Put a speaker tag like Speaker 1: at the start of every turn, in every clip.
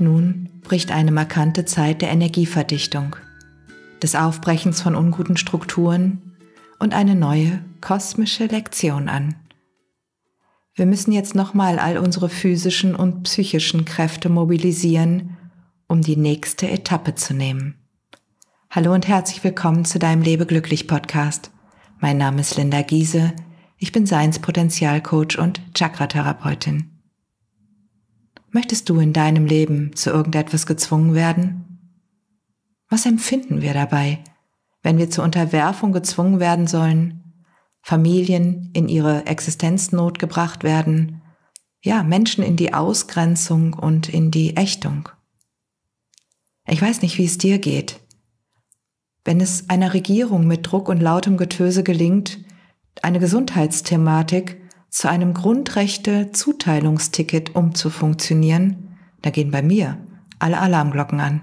Speaker 1: Nun bricht eine markante Zeit der Energieverdichtung, des Aufbrechens von unguten Strukturen und eine neue kosmische Lektion an. Wir müssen jetzt nochmal all unsere physischen und psychischen Kräfte mobilisieren, um die nächste Etappe zu nehmen. Hallo und herzlich willkommen zu deinem Lebe glücklich Podcast. Mein Name ist Linda Giese. Ich bin Seinspotenzialcoach und Chakra-Therapeutin. Möchtest du in deinem Leben zu irgendetwas gezwungen werden? Was empfinden wir dabei, wenn wir zur Unterwerfung gezwungen werden sollen, Familien in ihre Existenznot gebracht werden, ja, Menschen in die Ausgrenzung und in die Ächtung? Ich weiß nicht, wie es dir geht. Wenn es einer Regierung mit Druck und lautem Getöse gelingt, eine Gesundheitsthematik zu einem Grundrechte-Zuteilungsticket umzufunktionieren, da gehen bei mir alle Alarmglocken an.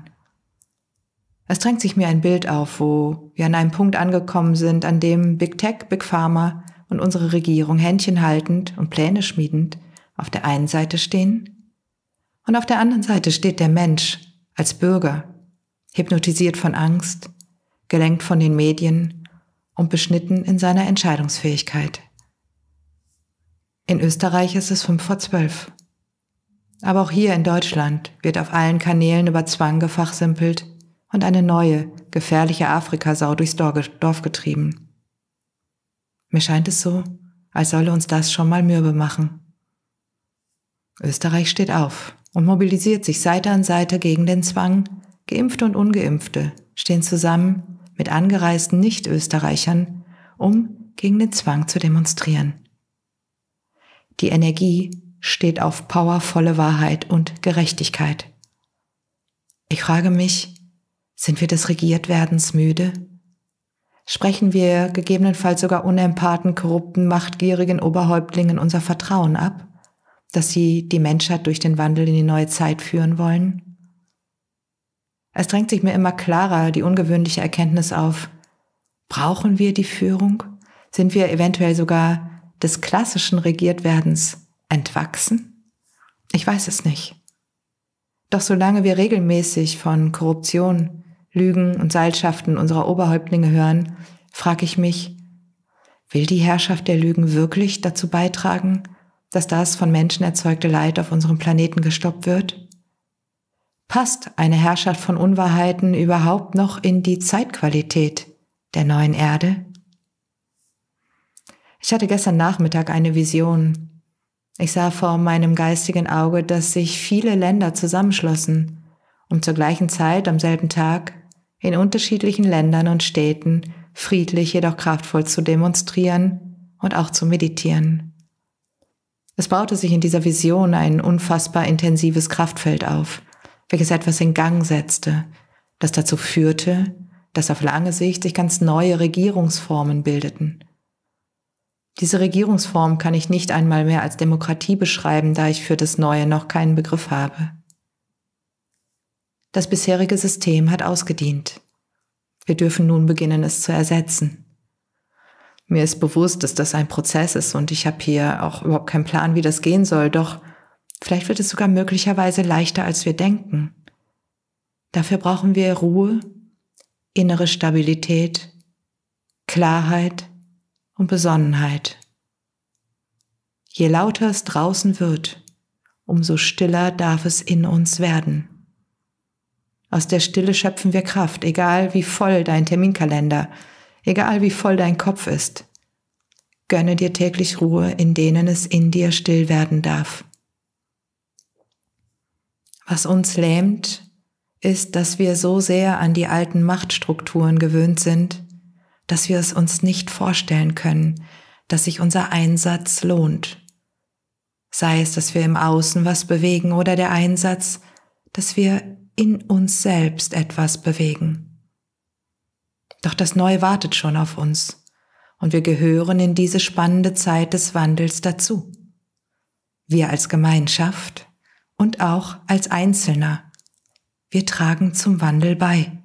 Speaker 1: Es drängt sich mir ein Bild auf, wo wir an einem Punkt angekommen sind, an dem Big Tech, Big Pharma und unsere Regierung Händchen haltend und Pläne schmiedend auf der einen Seite stehen und auf der anderen Seite steht der Mensch als Bürger, hypnotisiert von Angst, gelenkt von den Medien und beschnitten in seiner Entscheidungsfähigkeit. In Österreich ist es fünf vor zwölf. Aber auch hier in Deutschland wird auf allen Kanälen über Zwang gefachsimpelt und eine neue, gefährliche Afrikasau durchs Dorf getrieben. Mir scheint es so, als solle uns das schon mal mürbe machen. Österreich steht auf und mobilisiert sich Seite an Seite gegen den Zwang. Geimpfte und Ungeimpfte stehen zusammen mit angereisten Nicht-Österreichern, um gegen den Zwang zu demonstrieren. Die Energie steht auf powervolle Wahrheit und Gerechtigkeit. Ich frage mich, sind wir des Regiertwerdens müde? Sprechen wir gegebenenfalls sogar unempathen, korrupten, machtgierigen Oberhäuptlingen unser Vertrauen ab, dass sie die Menschheit durch den Wandel in die neue Zeit führen wollen? Es drängt sich mir immer klarer die ungewöhnliche Erkenntnis auf, brauchen wir die Führung? Sind wir eventuell sogar des klassischen Regiertwerdens entwachsen? Ich weiß es nicht. Doch solange wir regelmäßig von Korruption, Lügen und Seilschaften unserer Oberhäuptlinge hören, frage ich mich, will die Herrschaft der Lügen wirklich dazu beitragen, dass das von Menschen erzeugte Leid auf unserem Planeten gestoppt wird? Passt eine Herrschaft von Unwahrheiten überhaupt noch in die Zeitqualität der neuen Erde? Ich hatte gestern Nachmittag eine Vision. Ich sah vor meinem geistigen Auge, dass sich viele Länder zusammenschlossen, um zur gleichen Zeit am selben Tag in unterschiedlichen Ländern und Städten friedlich jedoch kraftvoll zu demonstrieren und auch zu meditieren. Es baute sich in dieser Vision ein unfassbar intensives Kraftfeld auf, welches etwas in Gang setzte, das dazu führte, dass auf lange Sicht sich ganz neue Regierungsformen bildeten. Diese Regierungsform kann ich nicht einmal mehr als Demokratie beschreiben, da ich für das Neue noch keinen Begriff habe. Das bisherige System hat ausgedient. Wir dürfen nun beginnen, es zu ersetzen. Mir ist bewusst, dass das ein Prozess ist und ich habe hier auch überhaupt keinen Plan, wie das gehen soll, doch vielleicht wird es sogar möglicherweise leichter, als wir denken. Dafür brauchen wir Ruhe, innere Stabilität, Klarheit, und Besonnenheit. Je lauter es draußen wird, umso stiller darf es in uns werden. Aus der Stille schöpfen wir Kraft, egal wie voll dein Terminkalender, egal wie voll dein Kopf ist. Gönne dir täglich Ruhe, in denen es in dir still werden darf. Was uns lähmt, ist, dass wir so sehr an die alten Machtstrukturen gewöhnt sind, dass wir es uns nicht vorstellen können, dass sich unser Einsatz lohnt. Sei es, dass wir im Außen was bewegen oder der Einsatz, dass wir in uns selbst etwas bewegen. Doch das Neue wartet schon auf uns und wir gehören in diese spannende Zeit des Wandels dazu. Wir als Gemeinschaft und auch als Einzelner. Wir tragen zum Wandel bei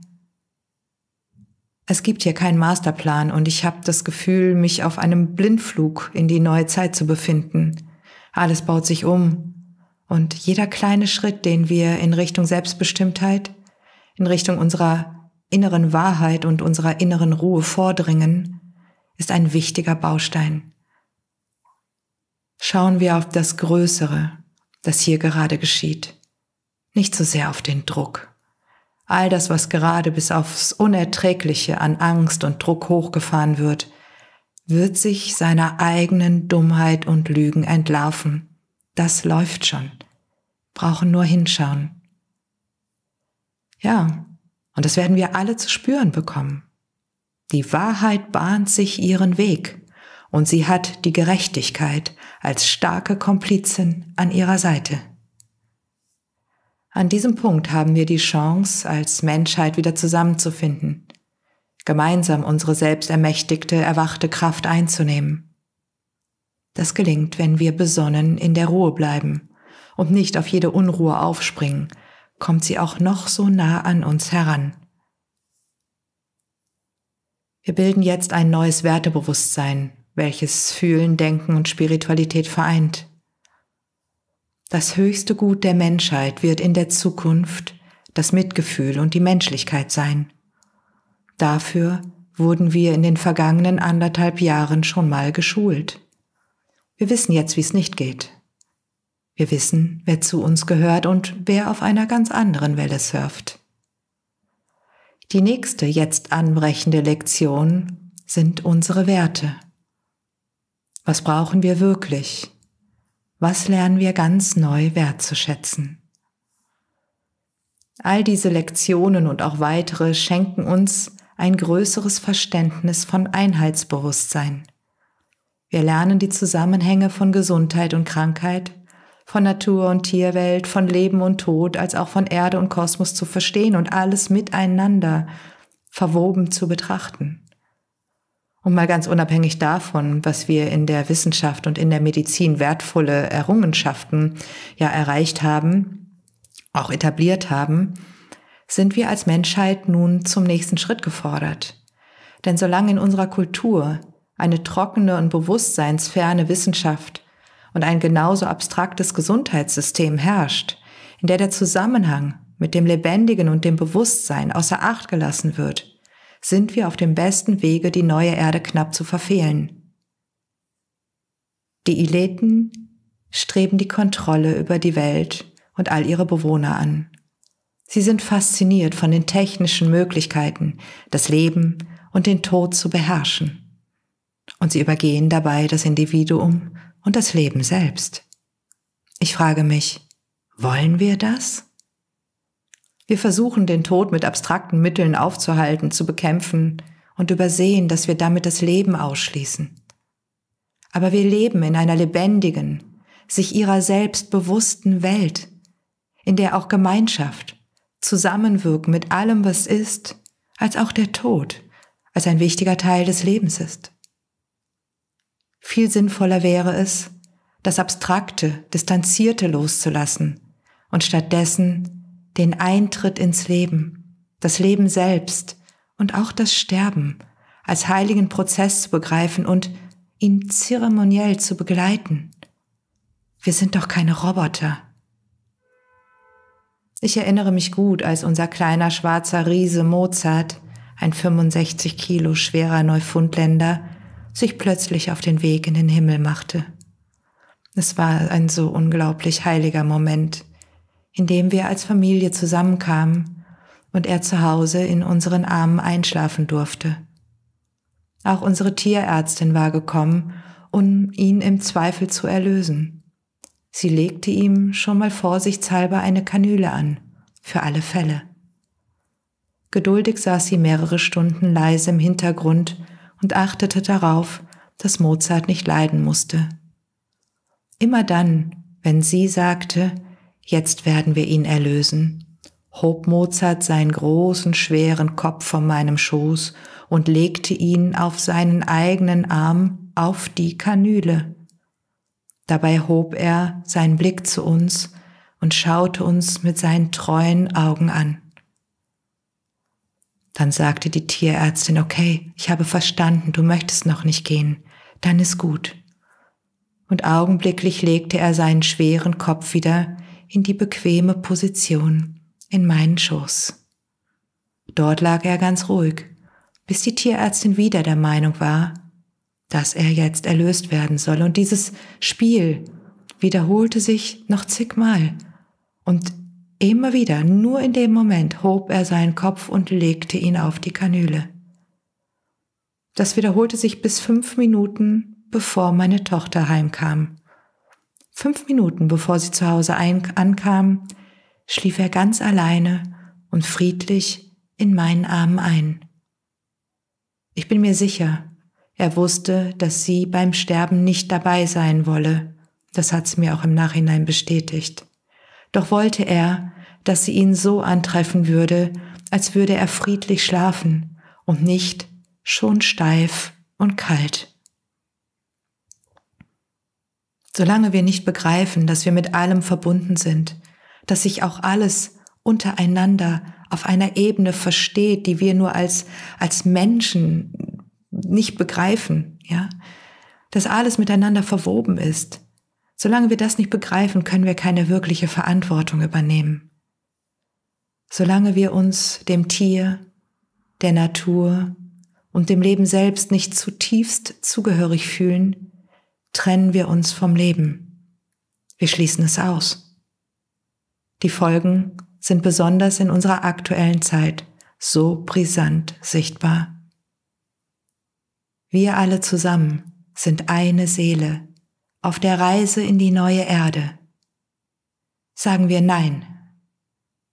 Speaker 1: es gibt hier keinen Masterplan und ich habe das Gefühl, mich auf einem Blindflug in die neue Zeit zu befinden. Alles baut sich um und jeder kleine Schritt, den wir in Richtung Selbstbestimmtheit, in Richtung unserer inneren Wahrheit und unserer inneren Ruhe vordringen, ist ein wichtiger Baustein. Schauen wir auf das Größere, das hier gerade geschieht, nicht so sehr auf den Druck all das, was gerade bis aufs Unerträgliche an Angst und Druck hochgefahren wird, wird sich seiner eigenen Dummheit und Lügen entlarven. Das läuft schon. Brauchen nur hinschauen. Ja, und das werden wir alle zu spüren bekommen. Die Wahrheit bahnt sich ihren Weg und sie hat die Gerechtigkeit als starke Komplizin an ihrer Seite. An diesem Punkt haben wir die Chance, als Menschheit wieder zusammenzufinden, gemeinsam unsere selbstermächtigte, erwachte Kraft einzunehmen. Das gelingt, wenn wir besonnen in der Ruhe bleiben und nicht auf jede Unruhe aufspringen, kommt sie auch noch so nah an uns heran. Wir bilden jetzt ein neues Wertebewusstsein, welches Fühlen, Denken und Spiritualität vereint. Das höchste Gut der Menschheit wird in der Zukunft das Mitgefühl und die Menschlichkeit sein. Dafür wurden wir in den vergangenen anderthalb Jahren schon mal geschult. Wir wissen jetzt, wie es nicht geht. Wir wissen, wer zu uns gehört und wer auf einer ganz anderen Welle surft. Die nächste jetzt anbrechende Lektion sind unsere Werte. Was brauchen wir wirklich? Was lernen wir ganz neu wertzuschätzen? All diese Lektionen und auch weitere schenken uns ein größeres Verständnis von Einheitsbewusstsein. Wir lernen die Zusammenhänge von Gesundheit und Krankheit, von Natur und Tierwelt, von Leben und Tod, als auch von Erde und Kosmos zu verstehen und alles miteinander verwoben zu betrachten. Und mal ganz unabhängig davon, was wir in der Wissenschaft und in der Medizin wertvolle Errungenschaften ja erreicht haben, auch etabliert haben, sind wir als Menschheit nun zum nächsten Schritt gefordert. Denn solange in unserer Kultur eine trockene und bewusstseinsferne Wissenschaft und ein genauso abstraktes Gesundheitssystem herrscht, in der der Zusammenhang mit dem Lebendigen und dem Bewusstsein außer Acht gelassen wird, sind wir auf dem besten Wege, die neue Erde knapp zu verfehlen. Die Ileten streben die Kontrolle über die Welt und all ihre Bewohner an. Sie sind fasziniert von den technischen Möglichkeiten, das Leben und den Tod zu beherrschen. Und sie übergehen dabei das Individuum und das Leben selbst. Ich frage mich, wollen wir das? Wir versuchen, den Tod mit abstrakten Mitteln aufzuhalten, zu bekämpfen und übersehen, dass wir damit das Leben ausschließen. Aber wir leben in einer lebendigen, sich ihrer selbst bewussten Welt, in der auch Gemeinschaft, Zusammenwirken mit allem, was ist, als auch der Tod, als ein wichtiger Teil des Lebens ist. Viel sinnvoller wäre es, das Abstrakte, Distanzierte loszulassen und stattdessen den Eintritt ins Leben, das Leben selbst und auch das Sterben als heiligen Prozess zu begreifen und ihn zeremoniell zu begleiten. Wir sind doch keine Roboter. Ich erinnere mich gut, als unser kleiner schwarzer Riese Mozart, ein 65 Kilo schwerer Neufundländer, sich plötzlich auf den Weg in den Himmel machte. Es war ein so unglaublich heiliger Moment in dem wir als Familie zusammenkamen und er zu Hause in unseren Armen einschlafen durfte. Auch unsere Tierärztin war gekommen, um ihn im Zweifel zu erlösen. Sie legte ihm schon mal vorsichtshalber eine Kanüle an, für alle Fälle. Geduldig saß sie mehrere Stunden leise im Hintergrund und achtete darauf, dass Mozart nicht leiden musste. Immer dann, wenn sie sagte, Jetzt werden wir ihn erlösen. Hob Mozart seinen großen, schweren Kopf von meinem Schoß und legte ihn auf seinen eigenen Arm auf die Kanüle. Dabei hob er seinen Blick zu uns und schaute uns mit seinen treuen Augen an. Dann sagte die Tierärztin, okay, ich habe verstanden, du möchtest noch nicht gehen, dann ist gut. Und augenblicklich legte er seinen schweren Kopf wieder in die bequeme Position in meinen Schoß. Dort lag er ganz ruhig, bis die Tierärztin wieder der Meinung war, dass er jetzt erlöst werden soll. Und dieses Spiel wiederholte sich noch zigmal. Und immer wieder, nur in dem Moment, hob er seinen Kopf und legte ihn auf die Kanüle. Das wiederholte sich bis fünf Minuten, bevor meine Tochter heimkam. Fünf Minuten bevor sie zu Hause ankam, schlief er ganz alleine und friedlich in meinen Armen ein. Ich bin mir sicher, er wusste, dass sie beim Sterben nicht dabei sein wolle. Das hat sie mir auch im Nachhinein bestätigt. Doch wollte er, dass sie ihn so antreffen würde, als würde er friedlich schlafen und nicht schon steif und kalt. Solange wir nicht begreifen, dass wir mit allem verbunden sind, dass sich auch alles untereinander auf einer Ebene versteht, die wir nur als, als Menschen nicht begreifen, ja, dass alles miteinander verwoben ist. Solange wir das nicht begreifen, können wir keine wirkliche Verantwortung übernehmen. Solange wir uns dem Tier, der Natur und dem Leben selbst nicht zutiefst zugehörig fühlen, trennen wir uns vom Leben. Wir schließen es aus. Die Folgen sind besonders in unserer aktuellen Zeit so brisant sichtbar. Wir alle zusammen sind eine Seele auf der Reise in die neue Erde. Sagen wir Nein,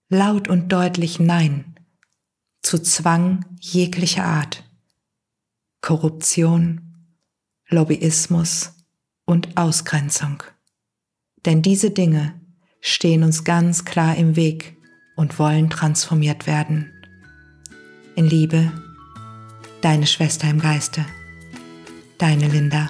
Speaker 1: laut und deutlich Nein zu Zwang jeglicher Art, Korruption, Lobbyismus, und Ausgrenzung. Denn diese Dinge stehen uns ganz klar im Weg und wollen transformiert werden. In Liebe, deine Schwester im Geiste, deine Linda.